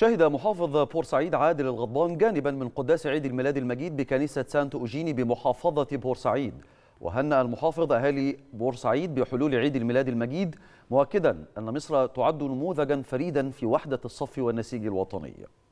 شهد محافظ بورسعيد عادل الغضبان جانبا من قداس عيد الميلاد المجيد بكنيسة سانت أوجيني بمحافظة بورسعيد وهنأ المحافظ أهالي بورسعيد بحلول عيد الميلاد المجيد مؤكدا أن مصر تعد نموذجا فريدا في وحدة الصف والنسيج الوطني